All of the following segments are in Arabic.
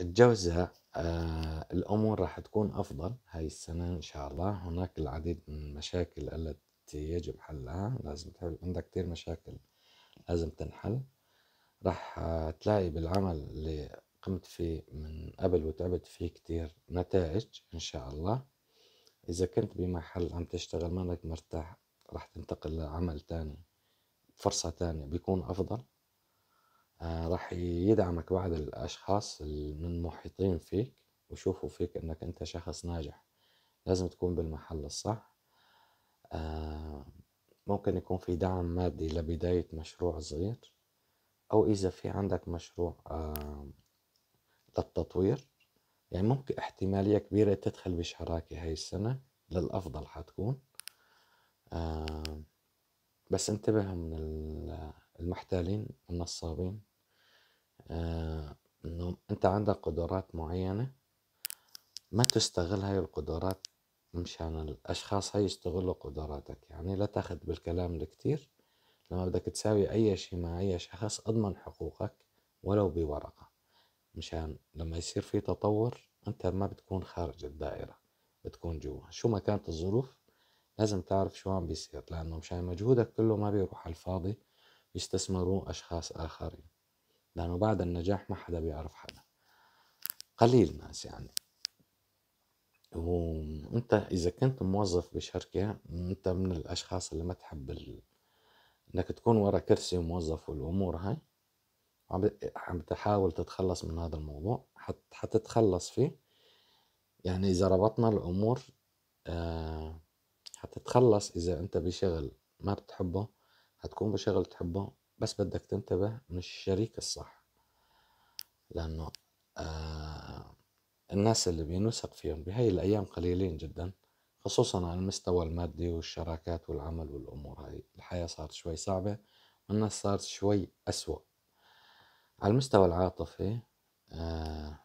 الجوزاء آه، الأمور راح تكون أفضل هاي السنة إن شاء الله هناك العديد من المشاكل التي يجب حلها لازم تحل عندك كثير مشاكل لازم تنحل راح آه، تلاقي بالعمل اللي قمت فيه من قبل وتعبت فيه كتير نتائج إن شاء الله إذا كنت بمحل عم تشتغل مانك مرتاح راح تنتقل لعمل تاني فرصة تانية بيكون أفضل آه، راح يدعمك بعض الأشخاص من محيطين فيك ويشوفوا فيك إنك أنت شخص ناجح لازم تكون بالمحل الصح آه، ممكن يكون في دعم مادي لبداية مشروع صغير أو إذا في عندك مشروع للتطوير يعني ممكن احتمالية كبيرة تدخل بشراكة هاي السنة للأفضل حتكون بس انتبه من ال المحتالين النصابين آه، انه انت عندك قدرات معينة ما تستغل هاي القدرات مشان الاشخاص هاي يستغلوا قدراتك يعني لا تاخذ بالكلام الكتير لما بدك تساوي اي شيء مع اي شخص اضمن حقوقك ولو بورقة مشان لما يصير في تطور انت ما بتكون خارج الدائرة بتكون جوا شو ما كانت الظروف لازم تعرف شو عم بيصير لانه مشان مجهودك كله ما بيروح على الفاضي يستثمروا أشخاص آخرين لأنه بعد النجاح ما حدا بيعرف حدا قليل ناس يعني وانت اذا كنت موظف بشركة انت من الاشخاص اللي ما تحب ال... انك تكون ورا كرسي وموظف والامور هاي عم عم تحاول تتخلص من هذا الموضوع حت... حتتخلص فيه يعني اذا ربطنا الامور آه... حتتخلص اذا انت بشغل ما بتحبه هتكون بشغل تحبه بس بدك تنتبه من الشريك الصح لأنه آه الناس اللي بينوثق فيهم بهاي الأيام قليلين جدا خصوصا على المستوى المادي والشراكات والعمل والأمور هاي الحياة صارت شوي صعبة والناس صارت شوي أسوأ على المستوى العاطفي آه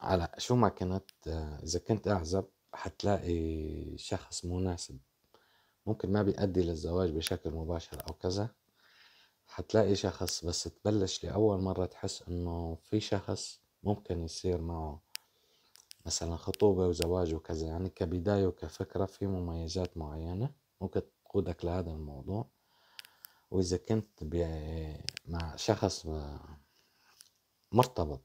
على شو ما كنت آه، إذا كنت أعزب حتلاقي شخص مناسب ممكن ما بيؤدي للزواج بشكل مباشر أو كذا حتلاقي شخص بس تبلش لأول مرة تحس إنه في شخص ممكن يصير معه مثلا خطوبة وزواج وكذا يعني كبداية وكفكرة في مميزات معينة ممكن تقودك لهذا الموضوع وإذا كنت مع شخص مرتبط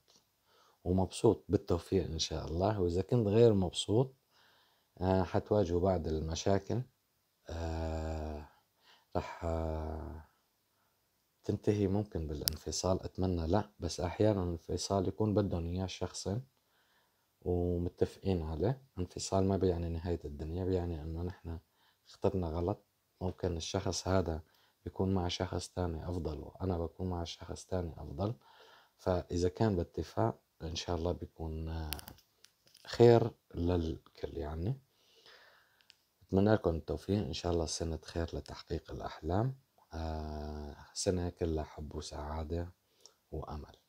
ومبسوط بالتوفيق إن شاء الله وإذا كنت غير مبسوط آه، حتواجهوا بعض المشاكل آه، رح آه، تنتهي ممكن بالانفصال اتمنى لا بس احيانا الانفصال يكون بدهم اياه شخصين ومتفقين عليه انفصال ما بيعني نهاية الدنيا بيعني انه نحن اخترنا غلط ممكن الشخص هذا يكون مع شخص تاني افضل وانا بكون مع شخص تاني افضل فاذا كان باتفاق ان شاء الله بيكون آه، خير للكل يعني أتمنى لكم التوفيق إن شاء الله سنة خير لتحقيق الأحلام آه، سنة كلها حب وسعادة وأمل